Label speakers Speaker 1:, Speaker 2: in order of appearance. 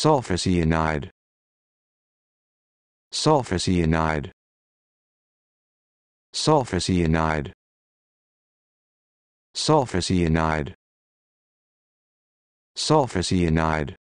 Speaker 1: sulfur cyanide sulfur cyanide sulfur cyanide sulfur cyanide sulfur cyanide